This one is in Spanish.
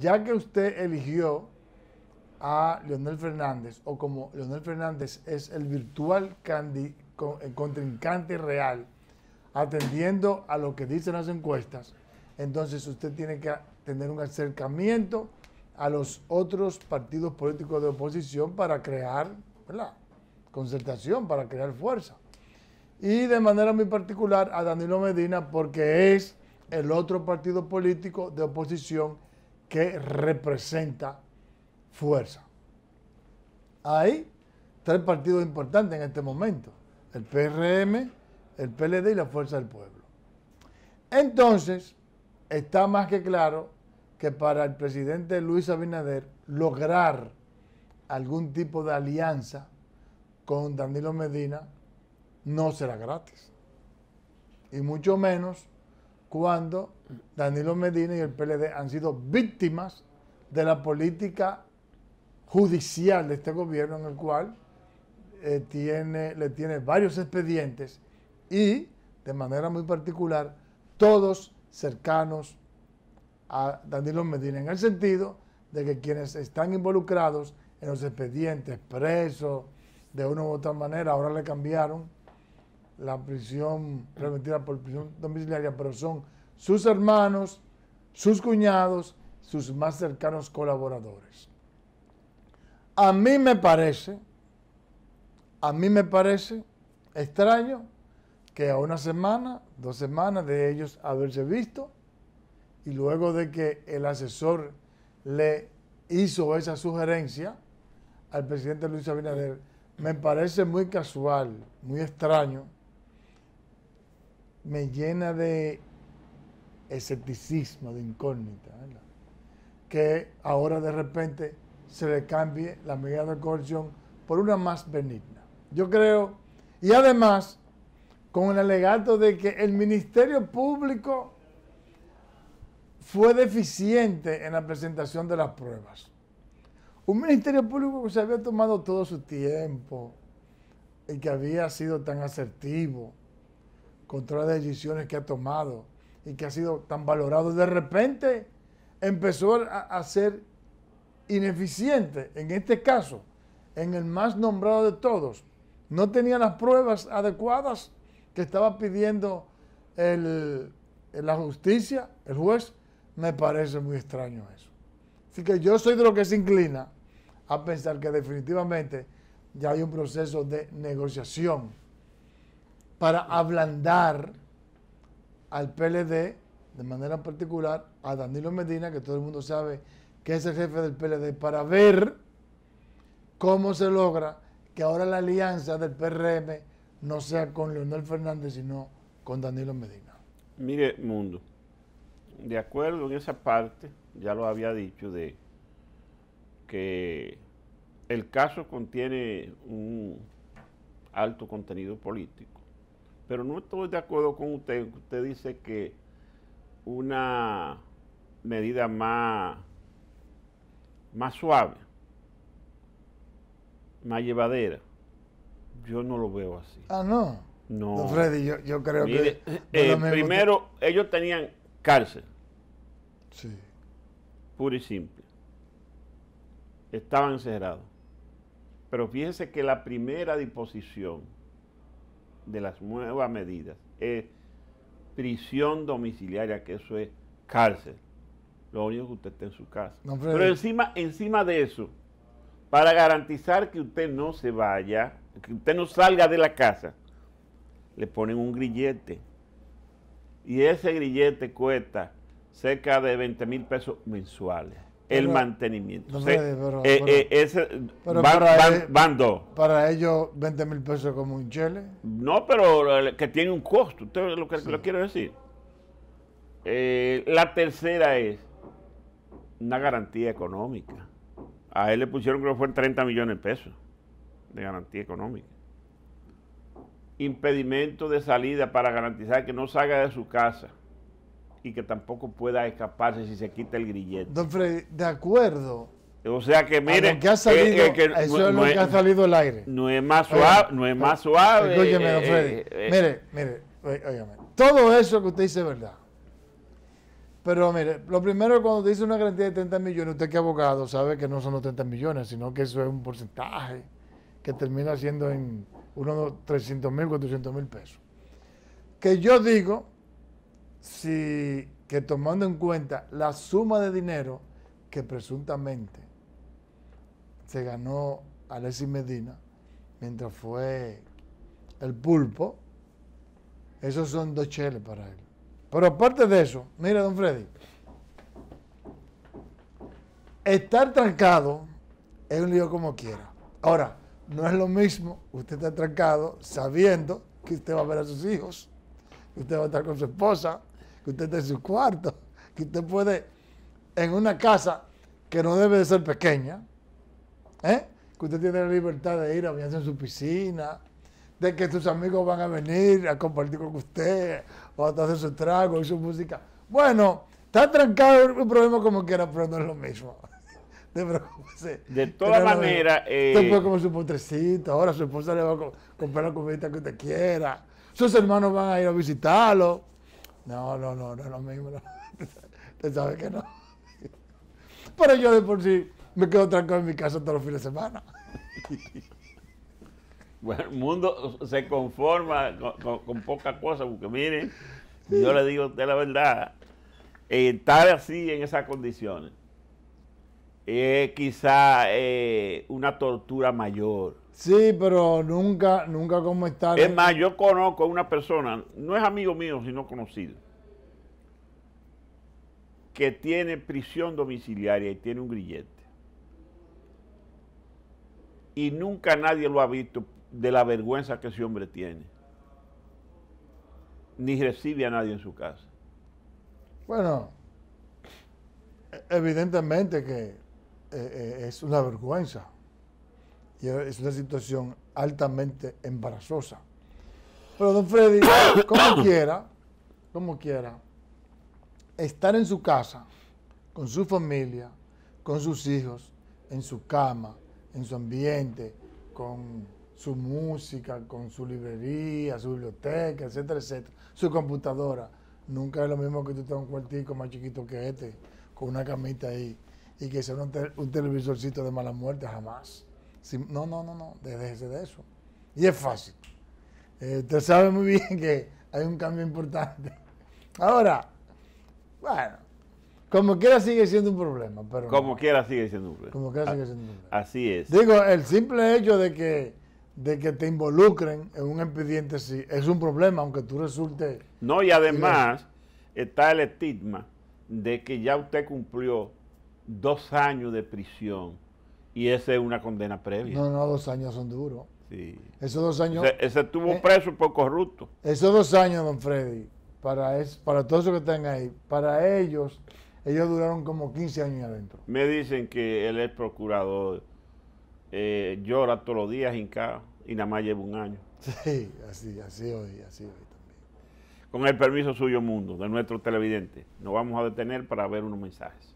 ya que usted eligió a Leonel Fernández, o como Leonel Fernández es el virtual candy con, eh, contrincante real, atendiendo a lo que dicen las encuestas, entonces usted tiene que tener un acercamiento a los otros partidos políticos de oposición para crear ¿verdad? concertación, para crear fuerza. Y de manera muy particular a Danilo Medina porque es el otro partido político de oposición que representa fuerza. Hay tres partidos importantes en este momento, el PRM, el PLD y la Fuerza del Pueblo. Entonces, está más que claro que para el presidente Luis Abinader lograr algún tipo de alianza con Danilo Medina no será gratis. Y mucho menos cuando Danilo Medina y el PLD han sido víctimas de la política judicial de este gobierno en el cual eh, tiene, le tiene varios expedientes y, de manera muy particular, todos cercanos a Danilo Medina, en el sentido de que quienes están involucrados en los expedientes, presos, de una u otra manera, ahora le cambiaron la prisión preventiva por prisión domiciliaria, pero son sus hermanos, sus cuñados, sus más cercanos colaboradores. A mí me parece, a mí me parece extraño que a una semana, dos semanas de ellos haberse visto y luego de que el asesor le hizo esa sugerencia al presidente Luis Abinader, me parece muy casual, muy extraño, me llena de escepticismo, de incógnita, que ahora de repente se le cambie la medida de coerción por una más benigna. Yo creo, y además, con el alegato de que el Ministerio Público fue deficiente en la presentación de las pruebas. Un Ministerio Público que se había tomado todo su tiempo y que había sido tan asertivo contra las decisiones que ha tomado y que ha sido tan valorado, de repente empezó a, ser ineficiente, en este caso, en el más nombrado de todos. No tenía las pruebas adecuadas que estaba pidiendo el, la justicia, el juez. Me parece muy extraño eso. Así que yo soy de lo que se inclina a pensar que definitivamente ya hay un proceso de negociación para ablandar al PLD, de manera particular, a Danilo Medina, que todo el mundo sabe que es el jefe del PLD, para ver cómo se logra que ahora la alianza del PRM no sea con Leonel Fernández, sino con Danilo Medina. Mire, Mundo, de acuerdo en esa parte, ya lo había dicho, de que el caso contiene un alto contenido político. Pero no estoy de acuerdo con usted. Usted dice que una medida más, más suave, más llevadera, yo no lo veo así. Ah, no. No. Freddy, yo, creo eh, eh, que... primero, ellos tenían cárcel. Sí. Puro y simple. Estaban encerrados. Pero fíjese que la primera disposición de las nuevas medidas es prisión domiciliaria, que eso es cárcel. Lo único que usted está en su casa. pero, encima, encima de eso, para garantizar que usted no se vaya, que usted no salga de la casa, le ponen un grillete. Y ese grillete cuesta cerca de 20 mil pesos mensuales el mantenimiento. Eh, eh, van, para, ellos 20 mil pesos como un chele. No, pero eh, que tiene un costo, usted lo que quiero decir. la tercera es una garantía económica. A él le pusieron, creo que fue 30 millones de pesos de garantía económica. Impedimento de salida para garantizar que no salga de su casa y que tampoco pueda escaparse si se quita el grillete. Don Freddy, de acuerdo. O sea que mire, ha salido, eso es lo que ha salido el eh, eh, aire. No es más suave, no es más suave. Escúcheme, don eh, Freddy. mire, mire, óigame. Todo eso que usted dice es verdad. Pero mire, lo primero cuando dice una garantía de 30 millones, usted que abogado sabe que no son los 30 millones, sino que eso es un porcentaje que termina siendo en unos 300 mil, 400 mil pesos. Que yo digo si, que tomando en cuenta la suma de dinero que presuntamente se ganó Alexis Medina mientras fue el pulpo, esos son dos cheles para él. Pero aparte de eso, mira, don Freddy, estar trancado es un lío como quiera. Ahora, no es lo mismo, usted está trancado sabiendo que usted va a ver a sus hijos, que usted va a estar con su esposa, que usted esté en su cuarto, que usted puede, en una casa que no debe de ser pequeña, ¿eh? que usted tiene la libertad de ir a bañarse en su piscina, de que sus amigos van a venir a compartir con usted, o a hacer su trago y su música. Bueno, está trancado el problema como quiera, pero no es lo mismo. De todas maneras. Eh, usted puede comer su potrecito, ahora su esposa le va a comprar la comida que usted quiera. Sus hermanos van a ir a visitarlo. No, no, no, no es lo mismo. Usted sabe que no. Pero yo de por sí me quedo tranquilo en mi casa todos los fines de semana. Bueno, el mundo se conforma con, con, cosa, pocas cosas, porque miren, yo le digo a usted la verdad, eh, estar así en esas condiciones es quizá eh, una tortura mayor. Sí, pero nunca, nunca como está Es más, yo conozco a una persona, no es amigo mío, sino conocido, que tiene prisión domiciliaria y tiene un grillete. Y nunca nadie lo ha visto de la vergüenza que ese hombre tiene. Ni recibe a nadie en su casa. Bueno, e-, evidentemente que eh, eh, es una vergüenza y es una situación altamente embarazosa. Pero don Freddy, como quiera, como quiera, estar en su casa, con su familia, con sus hijos, en su cama, en su ambiente, con su música, con su librería, su biblioteca, etcétera, etcétera, su computadora. Nunca es lo mismo que tú en un cuartico más chiquito que este, con una camita ahí y que sea un, un televisorcito de mala muerte, jamás. no, no, no, no, déjese de eso. Y es fácil. Eh, usted sabe muy bien que hay un cambio importante. Ahora, bueno, como quiera sigue siendo un problema. Pero como quiera sigue siendo un problema. Como quiera sigue ah, siendo un problema. Así es. Digo, el simple hecho de que, de que te involucren en un expediente sí, es un problema, aunque tú resulte... No, y además está el estigma de que ya usted cumplió dos años de prisión y esa es una condena previa. No, no, dos años son duros. Sí. Esos dos años. Ese, tuvo estuvo eh, preso por corrupto. Esos dos años, don Freddy, para, es, para todos los que están ahí, para ellos, ellos duraron como 15 años adentro. Me dicen que el ex procurador eh, llora todos los días en casa y nada más lleva un año. Sí, así, así hoy, así hoy también. Con el permiso suyo, mundo, de nuestro televidente, nos vamos a detener para ver unos mensajes.